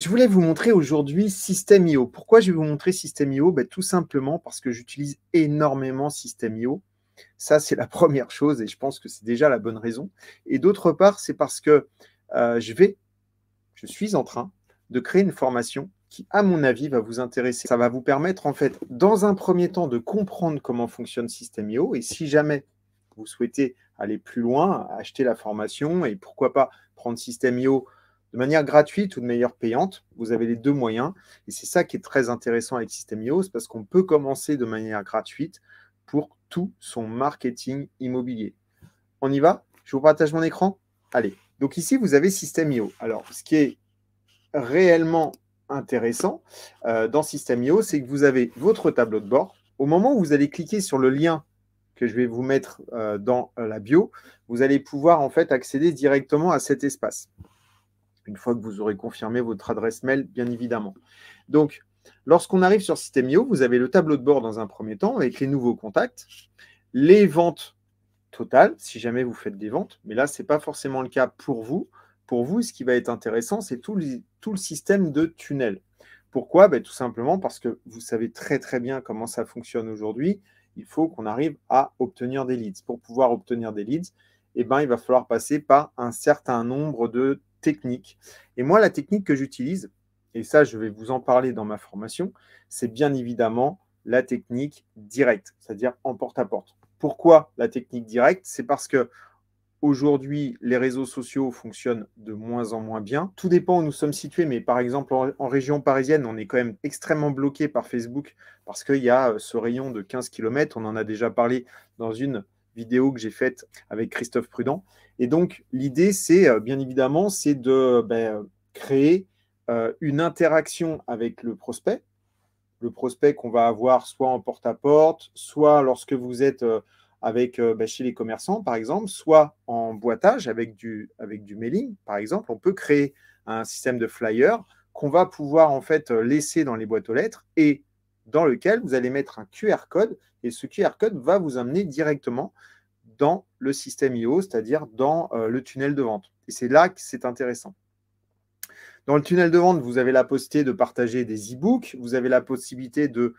Je voulais vous montrer aujourd'hui System.io. Pourquoi je vais vous montrer System.io ben, Tout simplement parce que j'utilise énormément System.io. Ça, c'est la première chose et je pense que c'est déjà la bonne raison. Et d'autre part, c'est parce que euh, je vais, je suis en train de créer une formation qui, à mon avis, va vous intéresser. Ça va vous permettre, en fait, dans un premier temps, de comprendre comment fonctionne System.io et si jamais vous souhaitez aller plus loin, acheter la formation et pourquoi pas prendre System.io de manière gratuite ou de manière payante. Vous avez les deux moyens. Et c'est ça qui est très intéressant avec System.io, c'est parce qu'on peut commencer de manière gratuite pour tout son marketing immobilier. On y va Je vous partage mon écran Allez. Donc ici, vous avez System.io. Alors, ce qui est réellement intéressant euh, dans System.io, c'est que vous avez votre tableau de bord. Au moment où vous allez cliquer sur le lien que je vais vous mettre euh, dans euh, la bio, vous allez pouvoir en fait accéder directement à cet espace une fois que vous aurez confirmé votre adresse mail, bien évidemment. Donc, lorsqu'on arrive sur Systemio, vous avez le tableau de bord dans un premier temps avec les nouveaux contacts, les ventes totales, si jamais vous faites des ventes, mais là, ce n'est pas forcément le cas pour vous. Pour vous, ce qui va être intéressant, c'est tout, tout, le système de tunnel. Pourquoi ben, Tout simplement parce que vous savez très très bien comment ça fonctionne aujourd'hui. Il faut qu'on arrive à obtenir des leads. Pour pouvoir obtenir des leads, eh ben, il va falloir passer par un certain nombre de technique. Et moi, la technique que j'utilise, et ça, je vais vous en parler dans ma formation, c'est bien évidemment la technique directe, c'est-à-dire en porte-à-porte. Pourquoi la technique directe C'est parce que aujourd'hui, les réseaux sociaux fonctionnent de moins en moins bien. Tout dépend où nous sommes situés, mais par exemple, en, en région parisienne, on est quand même extrêmement bloqué par Facebook parce qu'il y a ce rayon de 15 km. On en a déjà parlé dans une vidéo que j'ai faite avec Christophe Prudent. Et donc, l'idée, c'est euh, bien évidemment, c'est de ben, créer euh, une interaction avec le prospect, le prospect qu'on va avoir soit en porte-à-porte, soit lorsque vous êtes euh, avec, ben, chez les commerçants, par exemple, soit en boitage avec du, avec du mailing, par exemple. On peut créer un système de flyer qu'on va pouvoir en fait laisser dans les boîtes aux lettres et dans lequel vous allez mettre un QR code et ce QR code va vous amener directement dans le système IO, c'est-à-dire dans euh, le tunnel de vente. Et c'est là que c'est intéressant. Dans le tunnel de vente, vous avez la possibilité de partager des e-books, vous avez la possibilité de,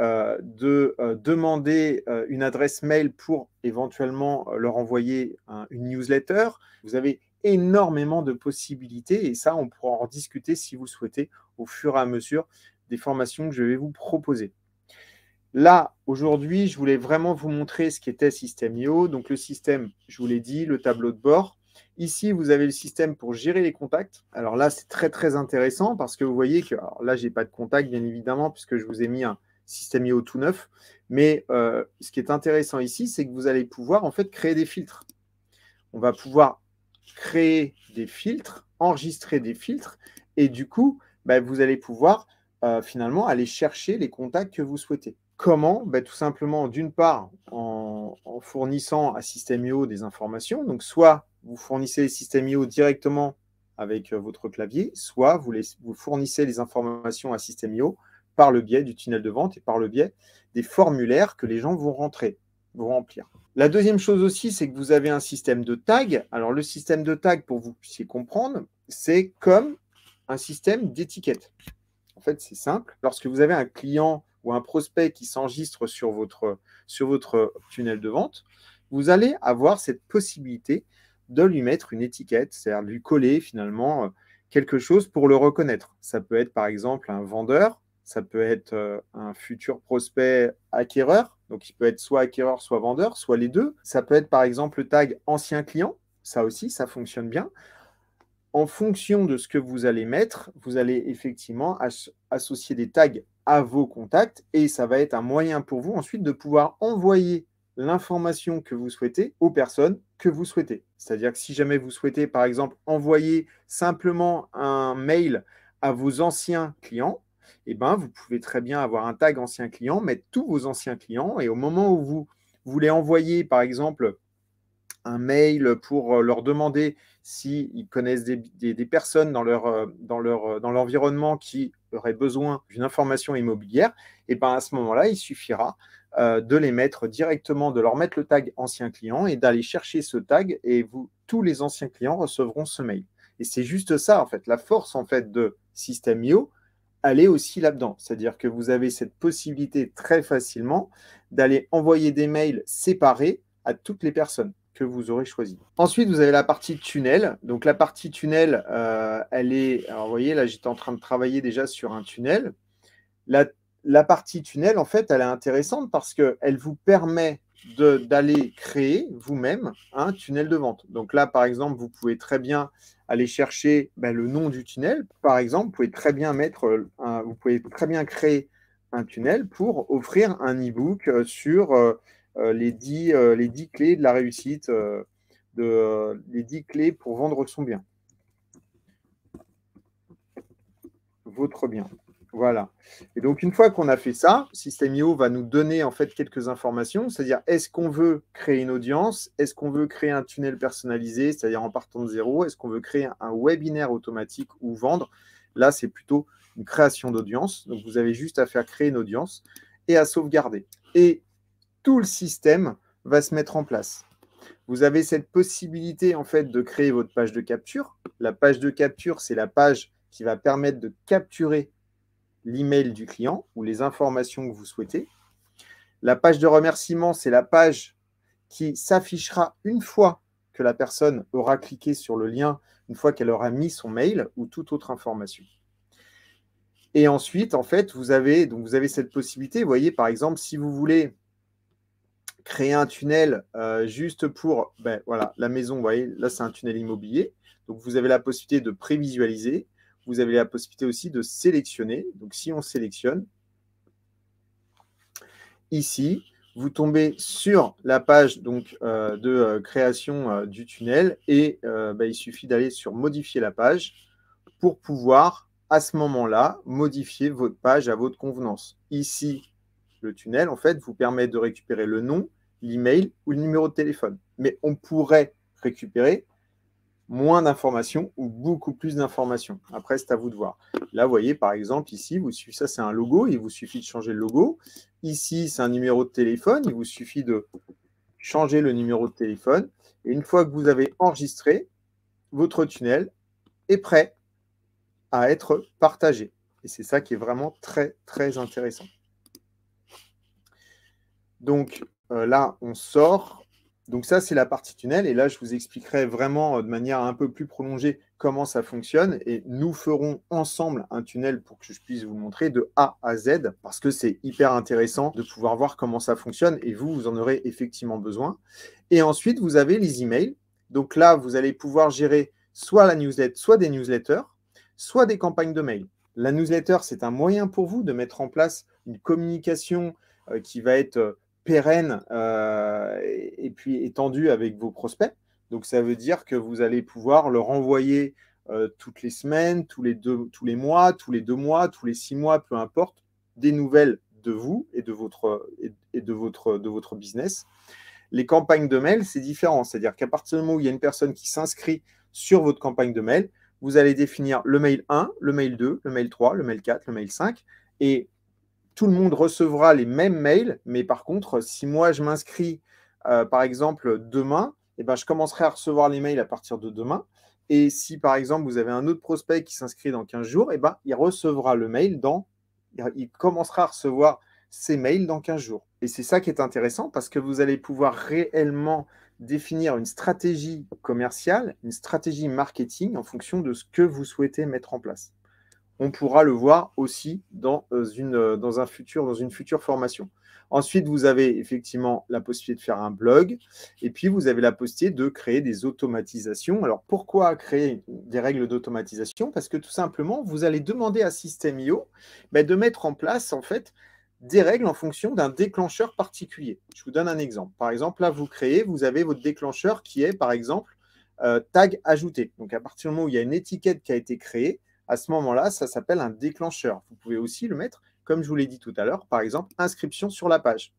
euh, euh, demander une adresse mail pour éventuellement leur envoyer une newsletter. Vous avez énormément de possibilités et ça, on pourra en discuter si vous le souhaitez au fur et à mesure des formations que je vais vous proposer. Là, aujourd'hui, je voulais vraiment vous montrer ce qu'était System.io. Donc, le système, je vous l'ai dit, le tableau de bord. Ici, vous avez le système pour gérer les contacts. Alors là, c'est très, très intéressant parce que vous voyez que alors là, je n'ai pas de contacts, bien évidemment, puisque je vous ai mis un système IO tout neuf. Mais euh, ce qui est intéressant ici, c'est que vous allez pouvoir, en fait, créer des filtres. On va pouvoir créer des filtres, enregistrer des filtres. Et du coup, bah, vous allez pouvoir euh, finalement aller chercher les contacts que vous souhaitez. Comment ben, Tout simplement, d'une part, en, fournissant à System.io des informations. Donc, soit vous fournissez System.io directement avec euh, votre clavier, soit vous, vous, fournissez les informations à System.io par le biais du tunnel de vente et par le biais des formulaires que les gens vont rentrer, vont remplir. La deuxième chose aussi, c'est que vous avez un système de tag. Alors, le système de tag, pour que vous puissiez comprendre, c'est comme un système d'étiquette. En fait, c'est simple. Lorsque vous avez un client ou un prospect qui s'enregistre sur votre, sur votre tunnel de vente, vous allez avoir cette possibilité de lui mettre une étiquette, c'est-à-dire lui coller finalement euh, quelque chose pour le reconnaître. Ça peut être par exemple un vendeur, ça peut être euh, un futur prospect acquéreur, donc il peut être soit acquéreur, soit vendeur, soit les deux. Ça peut être par exemple le tag ancien client, ça aussi, ça fonctionne bien en fonction de ce que vous allez mettre, vous allez effectivement associer des tags à vos contacts et ça va être un moyen pour vous ensuite de pouvoir envoyer l'information que vous souhaitez aux personnes que vous souhaitez. C'est-à-dire que si jamais vous souhaitez, par exemple, envoyer simplement un mail à vos anciens clients, eh ben, vous pouvez très bien avoir un tag ancien client, mettre tous vos anciens clients et au moment où vous voulez envoyer, par exemple, un mail pour euh, leur demander s'ils connaissent des, personnes dans leur, euh, dans leur euh, dans l'environnement qui auraient besoin d'une information immobilière, et eh ben à ce moment-là, il suffira de les mettre directement, de leur mettre le tag ancien client et d'aller chercher ce tag et vous, tous les anciens clients recevront ce mail. Et c'est juste ça en fait, la force en fait de Systemio, elle est aussi là-dedans. C'est-à-dire que vous avez cette possibilité très facilement d'aller envoyer des mails séparés à toutes les personnes que vous aurez choisi. Ensuite, vous avez la partie tunnel. Donc la partie tunnel, euh, elle est... Alors vous voyez, là, j'étais en train de travailler déjà sur un tunnel. La, partie tunnel, en fait, elle est intéressante parce qu'elle vous permet d'aller créer vous-même un tunnel de vente. Donc là, par exemple, vous pouvez très bien aller chercher ben, le nom du tunnel. Par exemple, vous pouvez très bien mettre, euh, vous pouvez très bien créer un tunnel pour offrir un e-book euh, sur euh, les, 10, euh, les clés de la réussite, euh, de, les 10 clés pour vendre son bien. Votre bien. Voilà. Et donc, une fois qu'on a fait ça, System.io va nous donner en fait quelques informations, c'est-à-dire est-ce qu'on veut créer une audience, est-ce qu'on veut créer un tunnel personnalisé, c'est-à-dire en partant de zéro, est-ce qu'on veut créer un webinaire automatique ou vendre. Là, c'est plutôt une création d'audience. Donc, vous avez juste à faire créer une audience et à sauvegarder. Et tout le système va se mettre en place. Vous avez cette possibilité en fait de créer votre page de capture. La page de capture, c'est la page qui va permettre de capturer l'email du client ou les informations que vous souhaitez. La page de remerciement, c'est la page qui s'affichera une fois que la personne aura cliqué sur le lien, une fois qu'elle aura mis son mail ou toute autre information. Et ensuite, en fait, vous avez, donc vous avez cette possibilité. Vous voyez, par exemple, si vous voulez créer un tunnel euh, juste pour ben, voilà, la maison, vous voyez, là c'est un tunnel immobilier. Donc vous avez la possibilité de prévisualiser, vous avez la possibilité aussi de sélectionner. Donc si on sélectionne, ici, vous tombez sur la page donc, euh, de euh, création du tunnel et ben, il suffit d'aller sur modifier la page pour pouvoir à ce moment-là modifier votre page à votre convenance. Ici, le tunnel, en fait, vous permet de récupérer le nom, l'email ou le numéro de téléphone. Mais on pourrait récupérer moins d'informations ou beaucoup plus d'informations. Après, c'est à vous de voir. Là, vous voyez, par exemple, ici, vous suivez, ça, c'est un logo. Il vous suffit de changer le logo. Ici, c'est un numéro de téléphone. Il vous suffit de changer le numéro de téléphone. Et une fois que vous avez enregistré, votre tunnel est prêt à être partagé. Et c'est ça qui est vraiment très, très intéressant. Donc euh, là, on sort. Donc ça, c'est la partie tunnel. Et là, je vous expliquerai vraiment euh, de manière un peu plus prolongée comment ça fonctionne. Et nous ferons ensemble un tunnel pour que je puisse vous montrer de A à Z, parce que c'est hyper intéressant de pouvoir voir comment ça fonctionne. Et vous, vous en aurez effectivement besoin. Et ensuite, vous avez les emails. Donc là, vous allez pouvoir gérer soit la newsletter, soit des newsletters, soit des campagnes de mail. La newsletter, c'est un moyen pour vous de mettre en place une communication euh, qui va être pérenne euh, et, puis étendue avec vos prospects. Donc ça veut dire que vous allez pouvoir leur envoyer euh, toutes les semaines, tous les, deux, tous les mois, tous les deux mois, tous les six mois, peu importe, des nouvelles de vous et de votre, et de votre, de votre business. Les campagnes de mail, c'est différent. C'est-à-dire qu'à partir du moment où il y a une personne qui s'inscrit sur votre campagne de mail, vous allez définir le mail 1, le mail 2, le mail 3, le mail 4, le mail 5. Et tout le monde recevra les mêmes mails, mais par contre, si moi je m'inscris, euh, par exemple, demain, et eh ben, je commencerai à recevoir les mails à partir de demain. Et si, par exemple, vous avez un autre prospect qui s'inscrit dans 15 jours, et eh ben, il recevra le mail dans... Il commencera à recevoir ses mails dans 15 jours. Et c'est ça qui est intéressant parce que vous allez pouvoir réellement définir une stratégie commerciale, une stratégie marketing en fonction de ce que vous souhaitez mettre en place on pourra le voir aussi dans euh, une, euh, dans un futur, dans une future formation. Ensuite, vous avez effectivement la possibilité de faire un blog et puis vous avez la possibilité de créer des automatisations. Alors pourquoi créer des règles d'automatisation Parce que tout simplement, vous allez demander à System.io ben, de mettre en place en fait des règles en fonction d'un déclencheur particulier. Je vous donne un exemple. Par exemple, là, vous créez, vous avez votre déclencheur qui est par exemple euh, tag ajouté. Donc à partir du moment où il y a une étiquette qui a été créée, à ce moment-là, ça s'appelle un déclencheur. Vous pouvez aussi le mettre, comme je vous l'ai dit tout à l'heure, par exemple, inscription sur la page.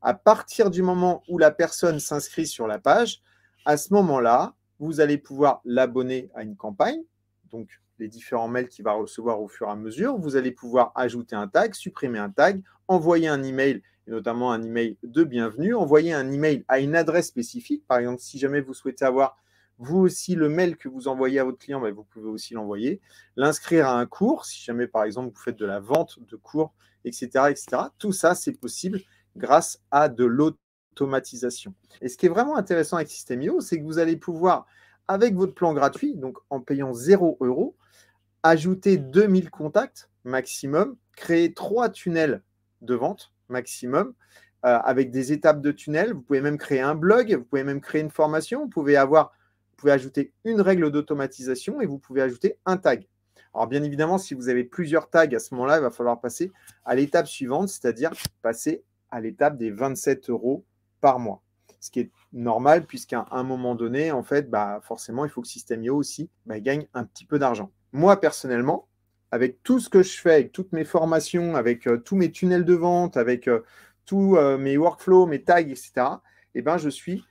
À partir du moment où la personne s'inscrit sur la page, à ce moment-là, vous allez pouvoir l'abonner à une campagne, donc les différents mails qu'il va recevoir au fur et à mesure. Vous allez pouvoir ajouter un tag, supprimer un tag, envoyer un email, et notamment un email de bienvenue, envoyer un email à une adresse spécifique. Par exemple, si jamais vous souhaitez avoir vous aussi, le mail que vous envoyez à votre client, ben, vous pouvez aussi l'envoyer. L'inscrire à un cours, si jamais par exemple vous faites de la vente de cours, etc. etc. Tout ça, c'est possible grâce à de l'automatisation. Et ce qui est vraiment intéressant avec Systemio, c'est que vous allez pouvoir, avec votre plan gratuit, donc en payant 0 euros, ajouter 2000 contacts maximum, créer trois tunnels de vente maximum, euh, avec des étapes de tunnels. Vous pouvez même créer un blog, vous pouvez même créer une formation, vous pouvez avoir vous pouvez ajouter une règle d'automatisation et vous pouvez ajouter un tag. Alors bien évidemment, si vous avez plusieurs tags à ce moment-là, il va falloir passer à l'étape suivante, c'est-à-dire passer à l'étape des 27 euros par mois. Ce qui est normal puisqu'à un moment donné, en fait, bah, forcément, il faut que Systemio aussi bah, gagne un petit peu d'argent. Moi, personnellement, avec tout ce que je fais, avec toutes mes formations, avec euh, tous mes tunnels de vente, avec euh, tous euh, mes workflows, mes tags, etc., eh ben, je suis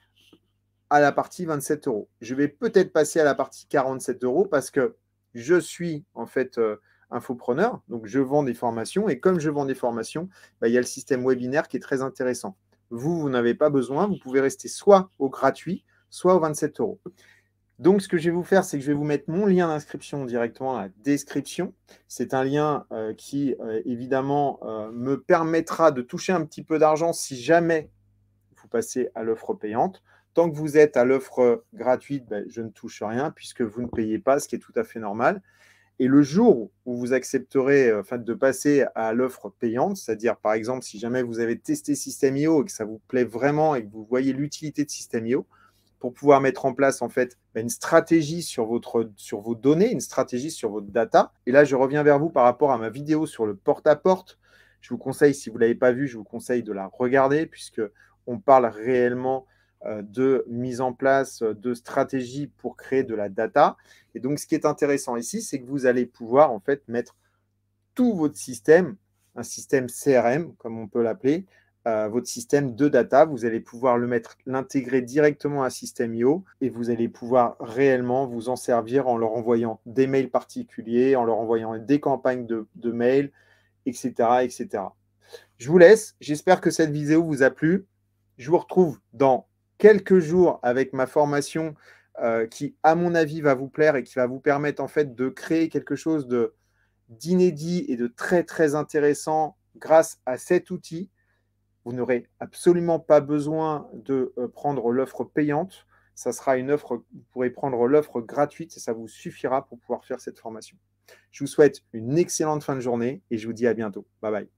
à la partie 27 euros. Je vais peut-être passer à la partie 47 euros parce que je suis en fait faux euh, infopreneur, donc je vends des formations et comme je vends des formations, bah, il y a le système webinaire qui est très intéressant. Vous, vous n'avez pas besoin, vous pouvez rester soit au gratuit, soit au 27 euros. Donc, ce que je vais vous faire, c'est que je vais vous mettre mon lien d'inscription directement à la description. C'est un lien euh, qui, euh, évidemment, me permettra de toucher un petit peu d'argent si jamais vous passez à l'offre payante. Tant que vous êtes à l'offre euh, gratuite, ben, je ne touche rien puisque vous ne payez pas, ce qui est tout à fait normal. Et le jour où vous accepterez euh, de passer à l'offre payante, c'est-à-dire par exemple si jamais vous avez testé System.io et que ça vous plaît vraiment et que vous voyez l'utilité de System.io, pour pouvoir mettre en place en fait ben, une stratégie sur, votre, sur vos données, une stratégie sur votre data. Et là, je reviens vers vous par rapport à ma vidéo sur le porte-à-porte. Je vous conseille, si vous ne l'avez pas vue, je vous conseille de la regarder puisqu'on parle réellement euh, de mise en place euh, de stratégies pour créer de la data. Et donc, ce qui est intéressant ici, c'est que vous allez pouvoir en fait mettre tout votre système, un système CRM, comme on peut l'appeler, euh, votre système de data. Vous allez pouvoir le mettre, l'intégrer directement à un système IO et vous allez pouvoir réellement vous en servir en leur envoyant des mails particuliers, en leur envoyant des campagnes de, mails, etc., etc. Je vous laisse. J'espère que cette vidéo vous a plu. Je vous retrouve dans quelques jours avec ma formation euh, qui, à mon avis, va vous plaire et qui va vous permettre en fait de créer quelque chose de d'inédit et de très très intéressant grâce à cet outil. Vous n'aurez absolument pas besoin de euh, prendre l'offre payante. Ça sera une offre, vous pourrez prendre l'offre gratuite et ça vous suffira pour pouvoir faire cette formation. Je vous souhaite une excellente fin de journée et je vous dis à bientôt. Bye bye.